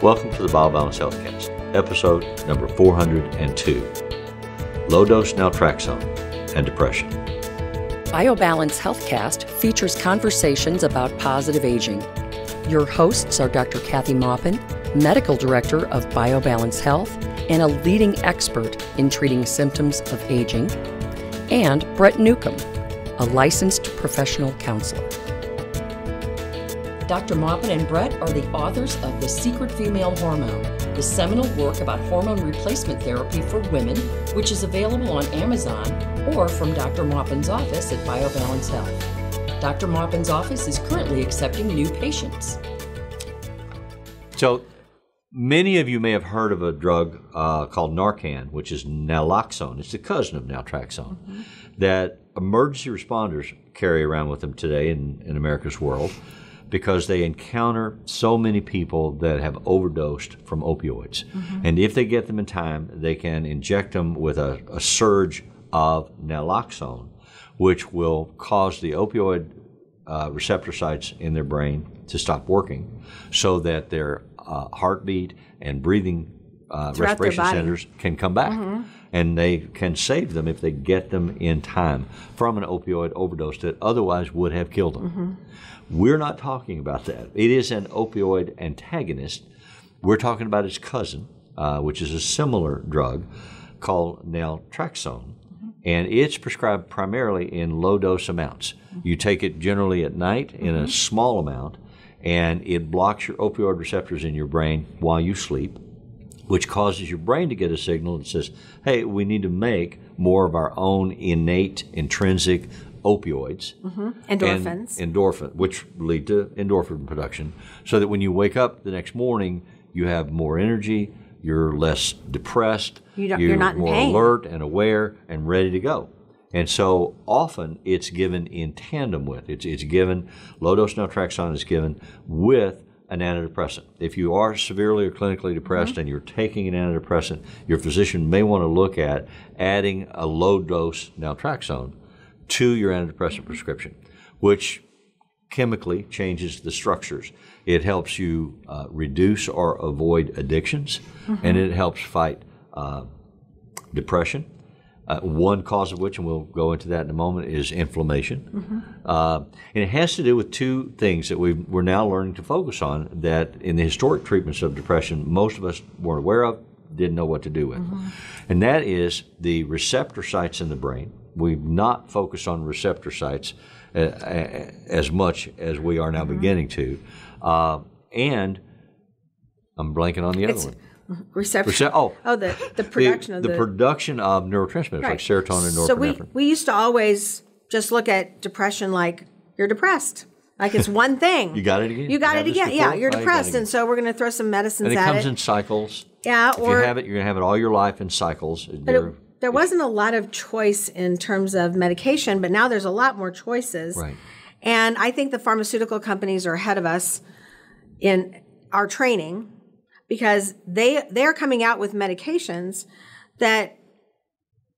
Welcome to the BioBalance Healthcast, episode number 402 Low Dose Naltrexone and Depression. BioBalance Healthcast features conversations about positive aging. Your hosts are Dr. Kathy Maupin, Medical Director of BioBalance Health and a leading expert in treating symptoms of aging, and Brett Newcomb, a licensed professional counselor. Dr. Maupin and Brett are the authors of The Secret Female Hormone, the seminal work about hormone replacement therapy for women, which is available on Amazon or from Dr. Maupin's office at BioBalance Health. Dr. Maupin's office is currently accepting new patients. So, many of you may have heard of a drug uh, called Narcan, which is naloxone. It's the cousin of naltrexone mm -hmm. that emergency responders carry around with them today in, in America's world because they encounter so many people that have overdosed from opioids. Mm-hmm. And if they get them in time, they can inject them with a, a surge of naloxone, which will cause the opioid uh, receptor sites in their brain to stop working so that their uh, heartbeat and breathing uh, respiration centers can come back. Mm-hmm. And they can save them if they get them in time from an opioid overdose that otherwise would have killed them. Mm-hmm. We're not talking about that. It is an opioid antagonist. We're talking about its cousin, uh, which is a similar drug called naltrexone mm-hmm. and it's prescribed primarily in low dose amounts. Mm-hmm. You take it generally at night in mm-hmm. a small amount, and it blocks your opioid receptors in your brain while you sleep which causes your brain to get a signal and says, hey, we need to make more of our own innate, intrinsic opioids. Mm-hmm. Endorphins. endorphin, which lead to endorphin production. So that when you wake up the next morning, you have more energy, you're less depressed, you are not more alert and aware and ready to go. And so often it's given in tandem with, it's, it's given, low dose naltrexone is given with an antidepressant. If you are severely or clinically depressed mm-hmm. and you're taking an antidepressant, your physician may want to look at adding a low dose naltrexone to your antidepressant mm-hmm. prescription, which chemically changes the structures. It helps you uh, reduce or avoid addictions, mm-hmm. and it helps fight uh, depression uh, one cause of which, and we'll go into that in a moment, is inflammation. Mm-hmm. Uh, and it has to do with two things that we are now learning to focus on that in the historic treatments of depression, most of us weren't aware of, didn't know what to do with. Mm-hmm. And that is the receptor sites in the brain. We've not focused on receptor sites uh, uh as much as we are now mm-hmm. beginning to. Uh, and I'm blanking on the other one reception. oh, oh, the, the production the, of the, the, production of neurotransmitters right. like serotonin, norepinephrine. So we we used to always just look at depression like you're depressed. Like it's one thing. you got it again. You got, you it again. Yeah, you're oh, depressed, you and so we're going to throw some medicines. And it comes it. in cycles. Yeah, if or you have it, you're going to have it all your life in cycles. But it, there wasn't a lot of choice in terms of medication, but now there's a lot more choices. Right. And I think the pharmaceutical companies are ahead of us in our training because they they're coming out with medications that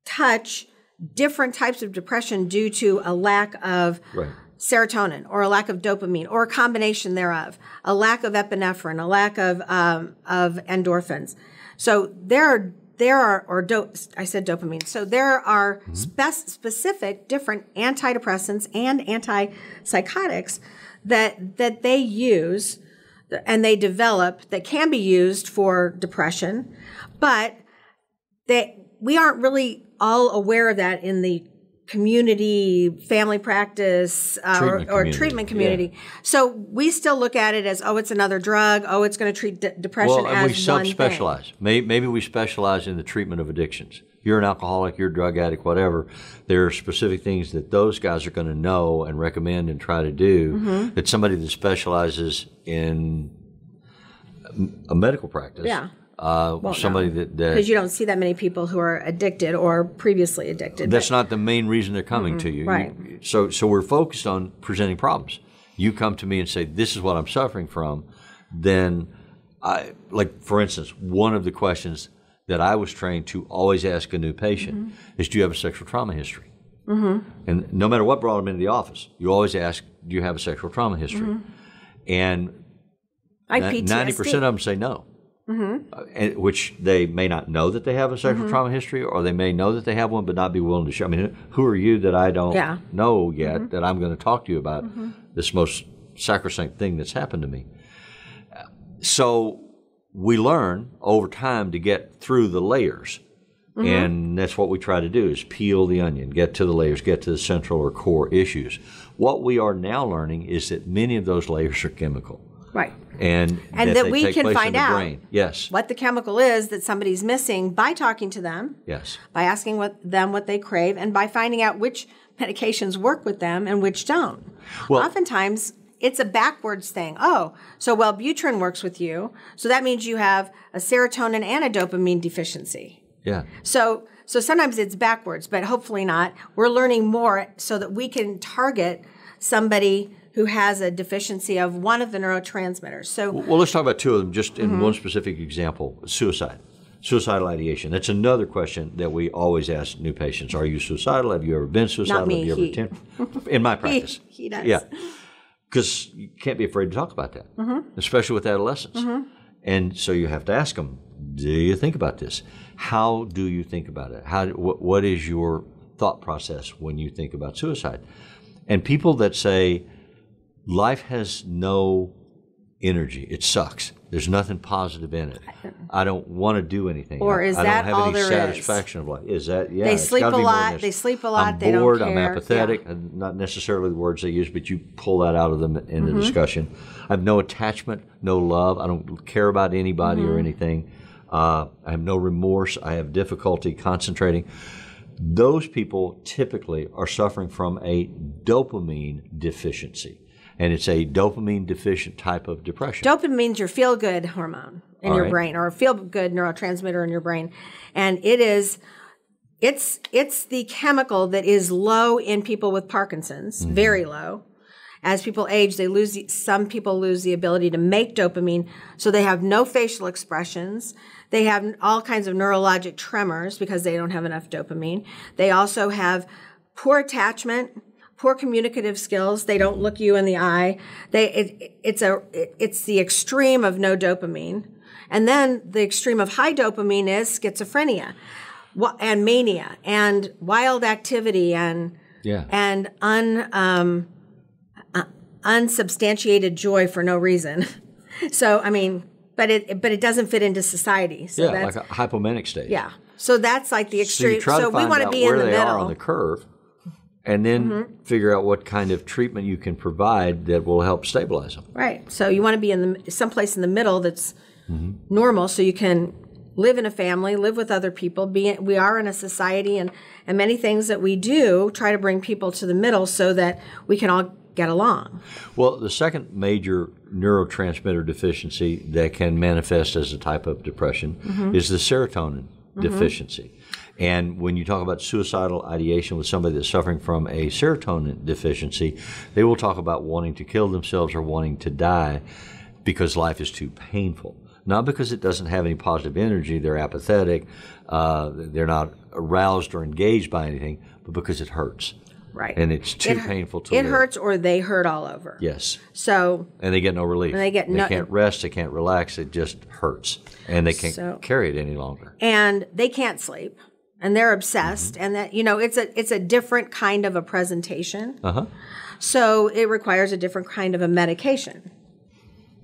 touch different types of depression due to a lack of right. serotonin or a lack of dopamine or a combination thereof, a lack of epinephrine, a lack of um, of endorphins. So there are there are or do, I said dopamine. So there are mm -hmm. spe specific different antidepressants and antipsychotics that that they use and they develop that can be used for depression, but that we aren't really all aware of that in the community, family practice, uh, treatment or, or community. treatment community. Yeah. So we still look at it as, oh, it's another drug. Oh, it's going to treat depression. Well, and we subspecialize. specialize maybe we specialize in the treatment of addictions you're an alcoholic, you're a drug addict, whatever. There are specific things that those guys are going to know and recommend and try to do mm-hmm. that somebody that specializes in a medical practice. Yeah. Uh, well, somebody no. that because you don't see that many people who are addicted or previously addicted. That's but, not the main reason they're coming mm-hmm, to you. Right. You, so, so we're focused on presenting problems. You come to me and say, "This is what I'm suffering from," then, I like for instance, one of the questions that I was trained to always ask a new patient mm-hmm. is, do you have a sexual trauma history? Mm-hmm. And no matter what brought them into the office, you always ask, do you have a sexual trauma history? Mm-hmm. And ninety percent of them say no, and, which they may not know that they have a sexual trauma history, or they may know that they have one but not be willing to share. I mean, who are you that I don't yeah. know yet that I'm going to talk to you about this most sacrosanct thing that's happened to me? So we learn over time to get through the layers. Mm-hmm. And that's what we try to do is peel the onion, get to the layers, get to the central or core issues. What we are now learning is that many of those layers are chemical. Right. And, and that, that we can find out yes. what the chemical is that somebody's missing by talking to them. Yes. By asking what them what they crave and by finding out which medications work with them and which don't. Well, oftentimes it's a backwards thing. Oh, so Wellbutrin works with you. So that means you have a serotonin and a dopamine deficiency. Yeah. So so sometimes it's backwards, but hopefully not. We're learning more so that we can target somebody who has a deficiency of one of the neurotransmitters. So well, let's talk about two of them just in mm-hmm. one specific example, suicide. Suicidal ideation. That's another question that we always ask new patients. Are you suicidal? Have you ever been suicidal? Not me, Have you ever he, attempted? In my practice. He, he does. Yeah because you can't be afraid to talk about that, mm-hmm. especially with adolescents. Mm-hmm. And so you have to ask them, do you think about this? How do you think about it? How, what is your thought process when you think about suicide? And people that say, life has no energy, it sucks. There's nothing positive in it. I don't want to do anything. Or is I, that I don't have all any there satisfaction is? of life. Is that yeah? They sleep a lot. They sleep a lot. I'm they bored. I'm apathetic. Yeah. Not necessarily the words they use, but you pull that out of them in mm-hmm. the discussion. I have no attachment, no love. I don't care about anybody mm-hmm. or anything. Uh, I have no remorse. I have difficulty concentrating. Those people typically are suffering from a dopamine deficiency and it's a dopamine deficient type of depression. Dopamine's your feel good hormone in All your right. brain, or a feel good neurotransmitter in your brain, and it is. It's it's the chemical that is low in people with Parkinson's, mm-hmm. very low, as people age they lose the, some people lose the ability to make dopamine so they have no facial expressions they have all kinds of neurologic tremors because they don't have enough dopamine they also have poor attachment poor communicative skills. They don't look you in the eye. They it, it's a it, it's the extreme of no dopamine, and then the extreme of high dopamine is schizophrenia, and mania, and wild activity, and yeah, and un um, uh, unsubstantiated joy for no reason. so I mean, but it but it doesn't fit into society. So yeah, like a hypomanic state. Yeah. So that's like the extreme. So, so we want to be in the middle. on the curve and then mm-hmm. figure out what kind of treatment you can provide that will help stabilize them. Right. So you want to be in the someplace in the middle that's mm-hmm. normal, so you can live in a family, live with other people. Be we are in a society, and and many things that we do try to bring people to the middle so that we can all get along. Well, the second major neurotransmitter deficiency that can manifest as a type of depression mm-hmm. is the serotonin mm-hmm. deficiency. And when you talk about suicidal ideation with somebody that's suffering from a serotonin deficiency, they will talk about wanting to kill themselves or wanting to die because life is too painful. Not because it doesn't have any positive energy, they're apathetic, uh, they're not aroused or engaged by anything, but because it hurts. Right. And it's too it, painful to It live. hurts or they hurt all over. Yes. So and they get no relief. They get no, they can't rest, they can't relax, it just hurts. And they can't so, carry it any longer. And they can't sleep and they're obsessed mm-hmm. and that you know it's a it's a different kind of a presentation uh-huh. so it requires a different kind of a medication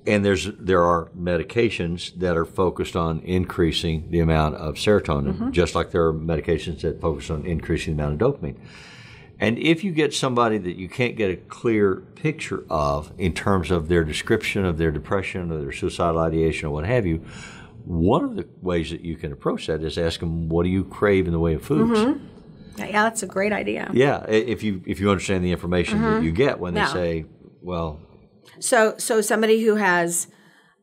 and there's there are medications that are focused on increasing the amount of serotonin mm-hmm. just like there are medications that focus on increasing the amount of dopamine and if you get somebody that you can't get a clear picture of in terms of their description of their depression or their suicidal ideation or what have you one of the ways that you can approach that is ask them, "What do you crave in the way of foods?" Mm-hmm. Yeah, that's a great idea. Yeah, if you if you understand the information mm-hmm. that you get when they say, "Well," so so somebody who has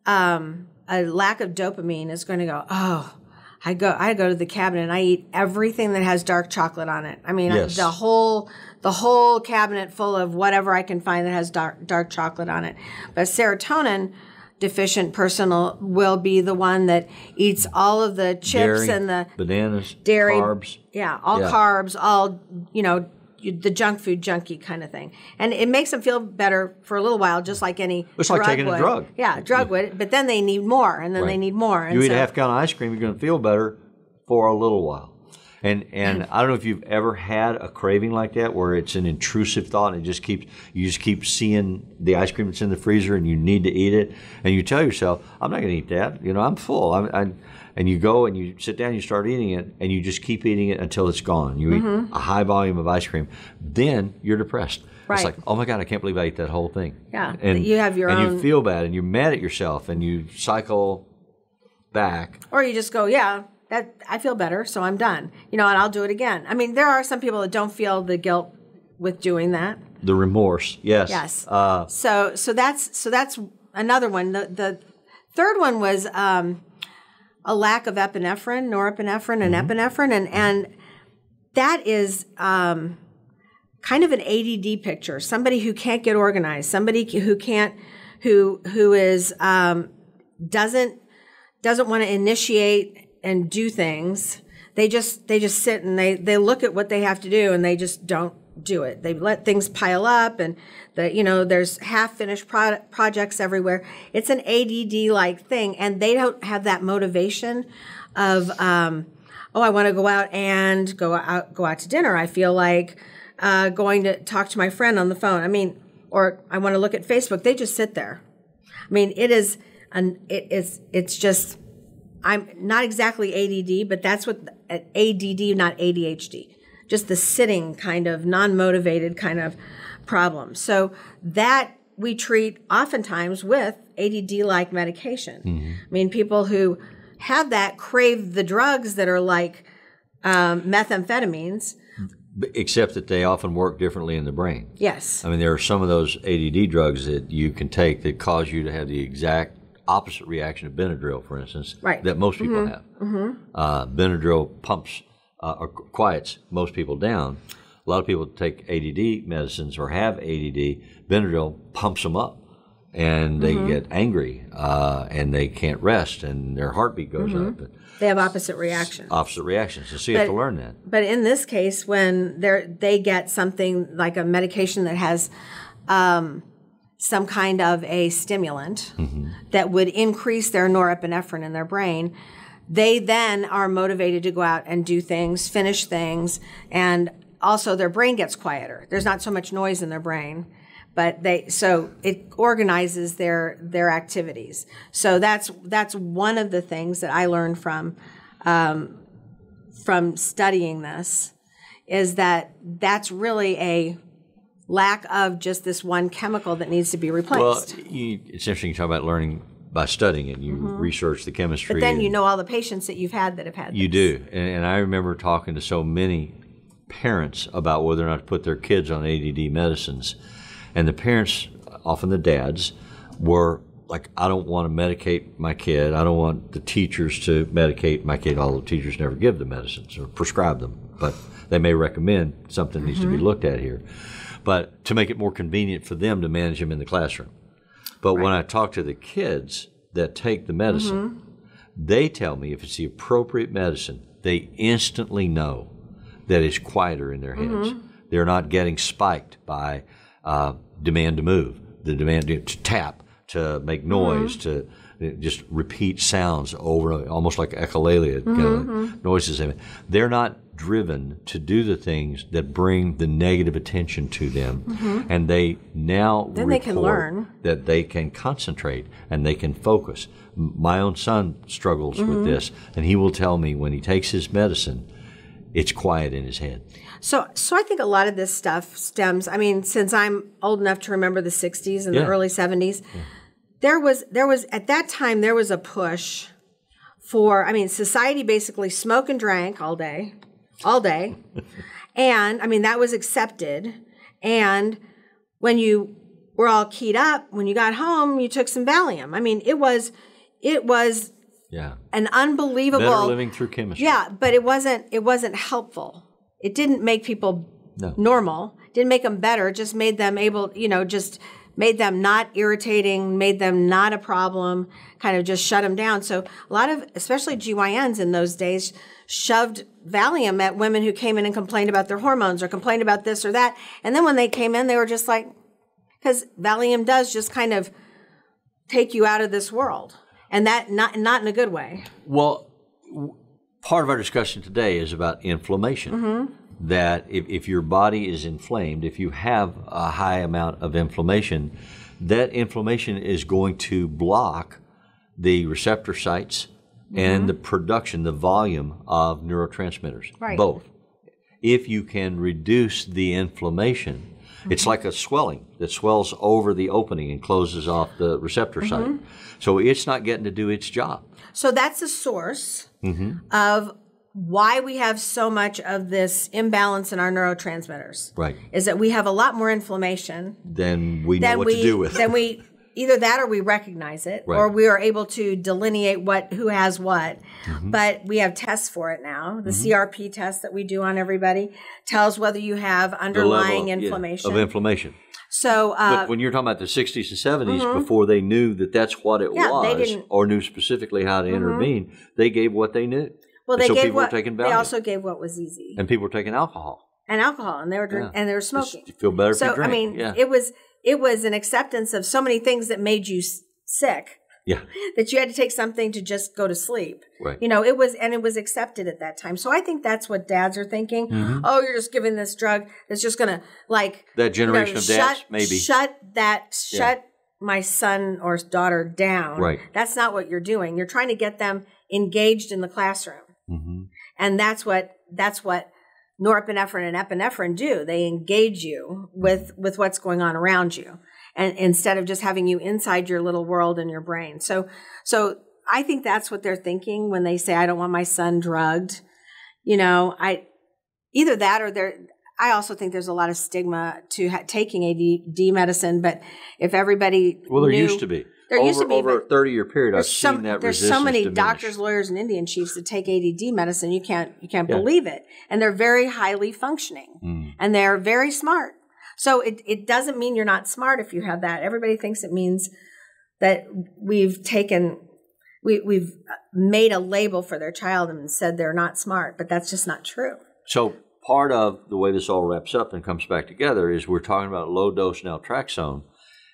um, a lack of dopamine is going to go, "Oh." I go I go to the cabinet and I eat everything that has dark chocolate on it. I mean, uh, yes. the whole the whole cabinet full of whatever I can find that has dark dark chocolate on it. But serotonin deficient person will, will be the one that eats all of the chips dairy, and the bananas, dairy, carbs. Yeah, all yeah. carbs, all, you know, the junk food junkie kind of thing. And it makes them feel better for a little while, just like any. It's drug like taking would. a drug. Yeah, drug would. But then they need more, and then right. they need more. And you eat so, a half gallon of ice cream, you're going to feel better for a little while. And and mm. I don't know if you've ever had a craving like that where it's an intrusive thought and it just keeps you just keep seeing the ice cream that's in the freezer and you need to eat it and you tell yourself I'm not going to eat that. You know I'm full. I'm, I'm, and you go and you sit down and you start eating it and you just keep eating it until it's gone. You mm-hmm. eat a high volume of ice cream, then you're depressed. Right. It's like, oh my God, I can't believe I ate that whole thing. Yeah. And you have your and own... you feel bad and you're mad at yourself and you cycle back. Or you just go, yeah, that I feel better, so I'm done. You know, and I'll do it again. I mean, there are some people that don't feel the guilt with doing that. The remorse, yes. Yes. Uh, so so that's so that's another one. The the third one was um, a lack of epinephrine, norepinephrine, and mm-hmm. epinephrine, and mm-hmm. and that is. Um, kind of an ADD picture. Somebody who can't get organized. Somebody who can't, who who is um, doesn't doesn't want to initiate and do things. They just they just sit and they they look at what they have to do and they just don't do it. They let things pile up and the you know there's half finished pro- projects everywhere. It's an ADD like thing and they don't have that motivation of um, oh I want to go out and go out go out to dinner. I feel like uh, going to talk to my friend on the phone. I mean, or I want to look at Facebook. They just sit there. I mean, it is an it is it's just I'm not exactly ADD, but that's what ADD, not ADHD, just the sitting kind of non motivated kind of problem. So that we treat oftentimes with ADD like medication. Mm -hmm. I mean, people who have that crave the drugs that are like um, methamphetamines. Except that they often work differently in the brain. Yes. I mean, there are some of those ADD drugs that you can take that cause you to have the exact opposite reaction of Benadryl, for instance, right. that most people mm-hmm. have. Mm-hmm. Uh, Benadryl pumps uh, or quiets most people down. A lot of people take ADD medicines or have ADD. Benadryl pumps them up, and they mm-hmm. get angry uh, and they can't rest, and their heartbeat goes mm-hmm. up. they have opposite reactions. Opposite reactions. So, see, you have to learn that. But in this case, when they they get something like a medication that has um, some kind of a stimulant mm-hmm. that would increase their norepinephrine in their brain, they then are motivated to go out and do things, finish things, and also their brain gets quieter. There's not so much noise in their brain, but they so it organizes their their activities. So that's that's one of the things that I learned from um, from studying this is that that's really a lack of just this one chemical that needs to be replaced. Well, you, it's interesting you talk about learning by studying it. You mm-hmm. research the chemistry. But then you know all the patients that you've had that have had. You this. do, and, and, I remember talking to so many parents about whether or not to put their kids on ADD medicines, and the parents, often the dads, were like, "I don't want to medicate my kid. I don't want the teachers to medicate my kid. All the teachers never give the medicines or prescribe them." but they may recommend something mm-hmm. needs to be mm-hmm. looked at here. But to make it more convenient for them to manage them in the classroom. But right. when I talk to the kids that take the medicine, mm-hmm. they tell me if it's the appropriate medicine, they instantly know that it's quieter in their heads. Mm-hmm. They're not getting spiked by uh, demand to move, the demand to tap, to make mm-hmm. noise, to it just repeat sounds over, almost like echolalia mm-hmm, kind of mm-hmm. noises. They're not driven to do the things that bring the negative attention to them, mm-hmm. and they now then they can learn that they can concentrate and they can focus. My own son struggles with mm-hmm. this, and he will tell me when he takes his medicine, it's quiet in his head. So, so I think a lot of this stuff stems. I mean, since I'm old enough to remember the '60s and yeah. the early '70s. Yeah there was there was at that time there was a push for I mean society basically smoke and drank all day, all day, and I mean that was accepted. And when you were all keyed up, when you got home, you took some Valium. I mean it was it was yeah an unbelievable Better living through chemistry. Yeah, but it wasn't it wasn't helpful. It didn't make people no. normal. Didn't make them better. Just made them able you know just made them not irritating, made them not a problem, kind of just shut them down. So a lot of, especially GYNs in those days, shoved Valium at women who came in and complained about their hormones or complained about this or that. And then when they came in, they were just like, because Valium does just kind of take you out of this world. And that not not in a good way. Well, part of our discussion today is about inflammation. Mm-hmm that if, if your body is inflamed, if you have a high amount of inflammation, that inflammation is going to block the receptor sites mm-hmm. and the production, the volume of neurotransmitters, right. both. If you can reduce the inflammation, mm-hmm. it's like a swelling that swells over the opening and closes off the receptor mm-hmm. site. So it's not getting to do its job. So that's the source mm-hmm. of why we have so much of this imbalance in our neurotransmitters. Right. Is that we have a lot more inflammation than we than know what we, to do with. Than we either that or we recognize it right. or we are able to delineate what who has what. Mm-hmm. But we have tests for it now. The mm-hmm. CRP test that we do on everybody tells whether you have underlying inflammation. Yeah, of inflammation. So, uh, but when you're talking about the 60s and 70s, mm-hmm. before they knew that that's what it yeah, was, or knew specifically how to mm-hmm. intervene, they gave what they knew. Well, they so gave what taking they also gave what was easy, and people were taking alcohol and alcohol, and they were drinking yeah. and they were smoking. Just feel better. So I mean, yeah. it was it was an acceptance of so many things that made you sick. Yeah. That you had to take something to just go to sleep. Right. You know, it was, and it was accepted at that time. So I think that's what dads are thinking. Mm-hmm. Oh, you're just giving this drug that's just going to like that generation you know, of dads, shut, maybe shut that, shut yeah. my son or daughter down. Right. That's not what you're doing. You're trying to get them engaged in the classroom. Mm-hmm. And that's what that's what norepinephrine and epinephrine do. They engage you with mm-hmm. with what's going on around you, and instead of just having you inside your little world in your brain. So so I think that's what they're thinking when they say, "I don't want my son drugged." You know, I either that or they're. I also think there's a lot of stigma to ha- taking ADD medicine, but if everybody well, there knew, used to be there over, used to be over a thirty year period. I've some, seen that. There's so many diminish. doctors, lawyers, and Indian chiefs that take ADD medicine. You can't you can't yeah. believe it, and they're very highly functioning, mm. and they're very smart. So it it doesn't mean you're not smart if you have that. Everybody thinks it means that we've taken we we've made a label for their child and said they're not smart, but that's just not true. So part of the way this all wraps up and comes back together is we're talking about low dose naltrexone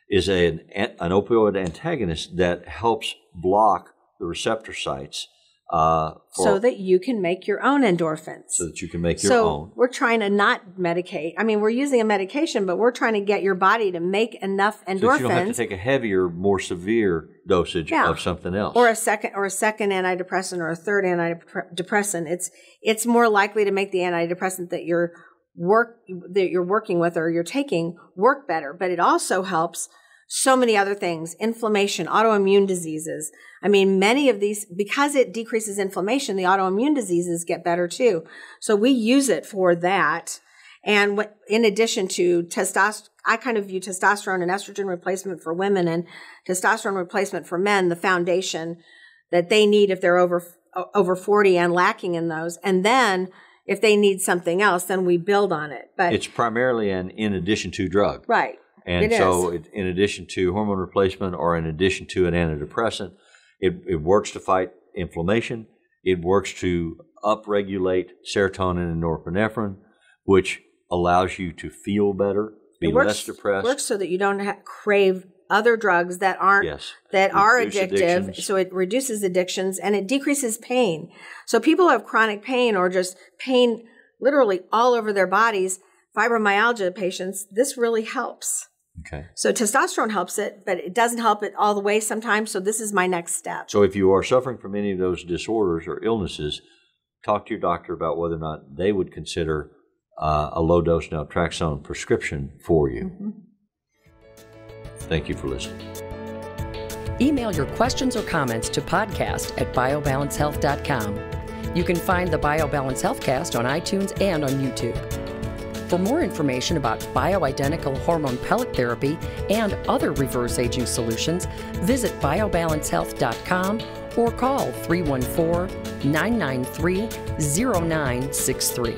is an, an opioid antagonist that helps block the receptor sites. Uh, so that you can make your own endorphins. So that you can make your so own. We're trying to not medicate. I mean, we're using a medication, but we're trying to get your body to make enough endorphins. So you don't have to take a heavier, more severe dosage yeah. of something else, or a second, or a second antidepressant, or a third antidepressant. It's it's more likely to make the antidepressant that you're work that you're working with or you're taking work better, but it also helps so many other things, inflammation, autoimmune diseases. I mean, many of these, because it decreases inflammation, the autoimmune diseases get better too. So we use it for that. And what, in addition to testosterone, I kind of view testosterone and estrogen replacement for women and testosterone replacement for men, the foundation that they need if they're over, over 40 and lacking in those. And then if they need something else, then we build on it. But it's primarily an in addition to drug. Right. And it so, it, in addition to hormone replacement or in addition to an antidepressant, it, it works to fight inflammation. It works to upregulate serotonin and norepinephrine, which allows you to feel better, be it works, less depressed. Works so that you don't ha- crave other drugs that aren't yes. that Reduce are addictive. Addictions. So it reduces addictions and it decreases pain. So people who have chronic pain or just pain literally all over their bodies, fibromyalgia patients, this really helps. Okay. So testosterone helps it, but it doesn't help it all the way sometimes. So this is my next step. So if you are suffering from any of those disorders or illnesses, talk to your doctor about whether or not they would consider uh, a low dose naltrexone prescription for you. Mm-hmm. Thank you for listening. Email your questions or comments to podcast at biobalancehealth.com. You can find the BioBalance Healthcast on iTunes and on YouTube. For more information about bioidentical hormone pellet therapy and other reverse aging solutions, visit biobalancehealth.com or call 314 993 0963.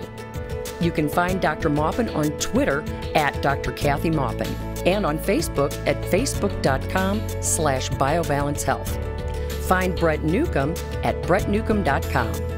You can find Dr. Maupin on Twitter at Dr. Kathy Maupin and on Facebook at facebook.com slash biobalancehealth. Find Brett Newcomb at brettnewcomb.com.